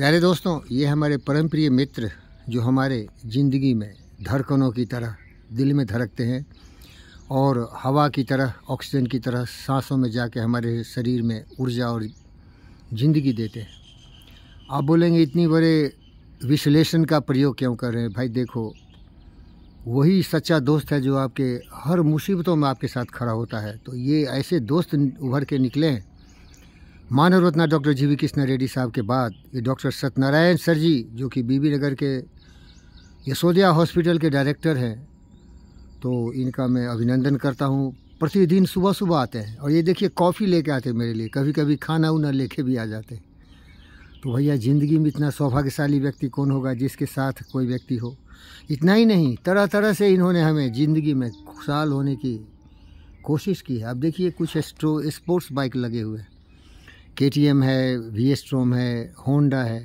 प्यारे दोस्तों ये हमारे परम प्रिय मित्र जो हमारे ज़िंदगी में धड़कनों की तरह दिल में धड़कते हैं और हवा की तरह ऑक्सीजन की तरह सांसों में जाके हमारे शरीर में ऊर्जा और ज़िंदगी देते हैं आप बोलेंगे इतनी बड़े विश्लेषण का प्रयोग क्यों कर रहे हैं भाई देखो वही सच्चा दोस्त है जो आपके हर मुसीबतों में आपके साथ खड़ा होता है तो ये ऐसे दोस्त उभर के निकले हैं Manav Ratna doctor G V Krishna Reddy साहब के बाद ये डॉक्टर सत्यनारायण सर जी जो कि बीबी नगर के यशोदिया हॉस्पिटल के डायरेक्टर हैं तो इनका मैं अभिनंदन करता हूँ प्रतिदिन सुबह सुबह आते हैं और ये देखिए कॉफ़ी लेके आते मेरे लिए कभी कभी खाना उना लेके भी आ जाते हैं तो भैया ज़िंदगी में इतना सौभाग्यशाली व्यक्ति कौन होगा जिसके साथ कोई व्यक्ति हो इतना ही नहीं तरह तरह से इन्होंने हमें ज़िंदगी में खुशहाल होने की कोशिश की है अब देखिए कुछ स्ट्रो स्पोर्ट्स बाइक लगे हुए हैं के है वी है होंडा है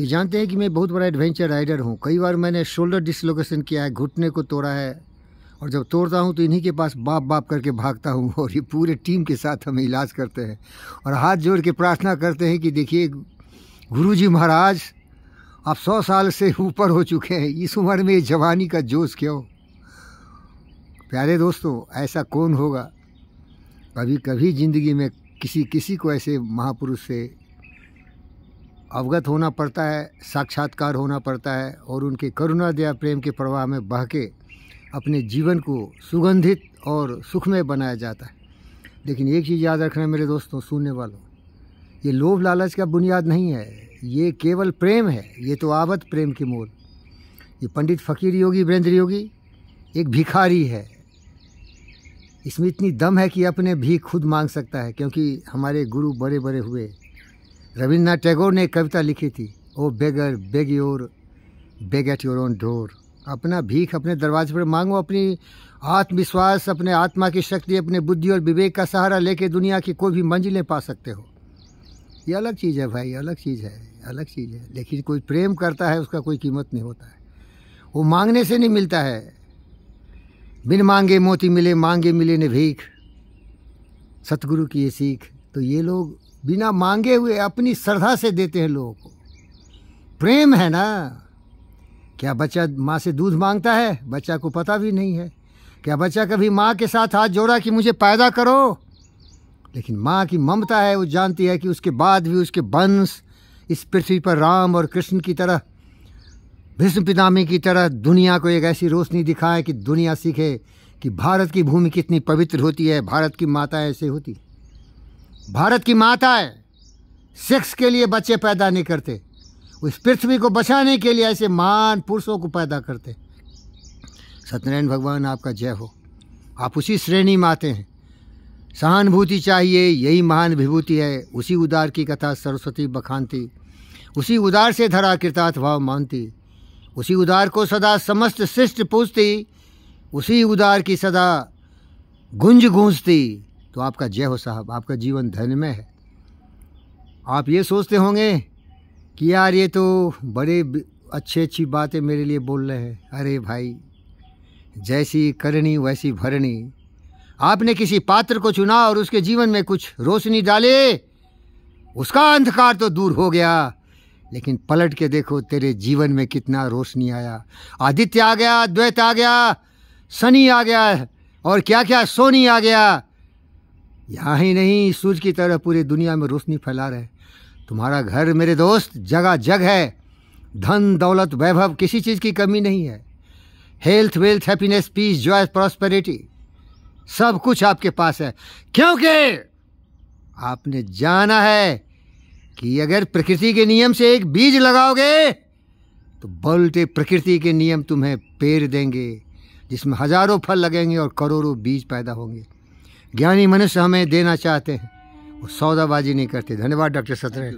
ये जानते हैं कि मैं बहुत बड़ा एडवेंचर राइडर हूँ कई बार मैंने शोल्डर डिसलोकेशन किया है घुटने को तोड़ा है और जब तोड़ता हूँ तो इन्हीं के पास बाप बाप करके भागता हूँ और ये पूरे टीम के साथ हमें इलाज करते हैं और हाथ जोड़ के प्रार्थना करते हैं कि देखिए गुरु जी महाराज आप सौ साल से ऊपर हो चुके हैं इस उम्र में जवानी का जोश क्यों प्यारे दोस्तों ऐसा कौन होगा कभी कभी ज़िंदगी में किसी किसी को ऐसे महापुरुष से अवगत होना पड़ता है साक्षात्कार होना पड़ता है और उनके करुणा दया प्रेम के प्रवाह में बह के अपने जीवन को सुगंधित और सुखमय बनाया जाता है लेकिन एक चीज़ याद रखना मेरे दोस्तों सुनने वालों ये लोभ लालच का बुनियाद नहीं है ये केवल प्रेम है ये तो आवत प्रेम की मोल ये पंडित फकीर योगी वीरेंद्र योगी एक भिखारी है इसमें इतनी दम है कि अपने भी खुद मांग सकता है क्योंकि हमारे गुरु बड़े बड़े हुए रविन्द्रनाथ टैगोर ने कविता लिखी थी O beggar beg your beg at your own door अपना भीख अपने दरवाजे पर मांगो अपनी आत्मविश्वास अपने आत्मा की शक्ति अपने बुद्धि और विवेक का सहारा लेके दुनिया की कोई भी मंजिलें पा सकते हो ये अलग चीज़ है भाई अलग चीज़ है अलग चीज़ है लेकिन कोई प्रेम करता है उसका कोई कीमत नहीं होता है वो मांगने से नहीं मिलता है बिन मांगे मोती मिले मांगे मिले ने भीख सतगुरु की ये सीख तो ये लोग बिना मांगे हुए अपनी श्रद्धा से देते हैं लोगों को प्रेम है ना क्या बच्चा माँ से दूध मांगता है बच्चा को पता भी नहीं है क्या बच्चा कभी माँ के साथ हाथ जोड़ा कि मुझे पैदा करो लेकिन माँ की ममता है वो जानती है कि उसके बाद भी उसके वंश इस पृथ्वी पर राम और कृष्ण की तरह भीष्म पितामी की तरह दुनिया को एक ऐसी रोशनी दिखाए कि दुनिया सीखे कि भारत की भूमि कितनी पवित्र होती है भारत की माता ऐसे होती भारत की माता है सेक्स के लिए बच्चे पैदा नहीं करते उस पृथ्वी को बचाने के लिए ऐसे महान पुरुषों को पैदा करते सत्यनारायण भगवान आपका जय हो आप उसी श्रेणी में आते हैं सहानुभूति चाहिए यही महान विभूति है उसी उदार की कथा सरस्वती बखानती उसी उदार से धरा कृतार्थ भाव मानती उसी उदार को सदा समस्त शिष्ट पूजती उसी उदार की सदा गुंज गूंजती तो आपका जय हो साहब आपका जीवन में है आप ये सोचते होंगे कि यार ये तो बड़े अच्छी अच्छी बातें मेरे लिए बोल रहे हैं अरे भाई जैसी करनी वैसी भरनी आपने किसी पात्र को चुना और उसके जीवन में कुछ रोशनी डाले उसका अंधकार तो दूर हो गया लेकिन पलट के देखो तेरे जीवन में कितना रोशनी आया आदित्य आ गया द्वैत आ गया सनी आ गया और क्या क्या सोनी आ गया यहाँ ही नहीं सूर्य की तरह पूरी दुनिया में रोशनी फैला रहे तुम्हारा घर मेरे दोस्त जगह जग है धन दौलत वैभव किसी चीज़ की कमी नहीं है health wealth happiness peace joy prosperity सब कुछ आपके पास है क्योंकि आपने जाना है कि अगर प्रकृति के नियम से एक बीज लगाओगे तो बोलते प्रकृति के नियम तुम्हें पेड़ देंगे जिसमें हजारों फल लगेंगे और करोड़ों बीज पैदा होंगे ज्ञानी मनुष्य हमें देना चाहते हैं वो सौदाबाजी नहीं करते धन्यवाद डॉक्टर सतरे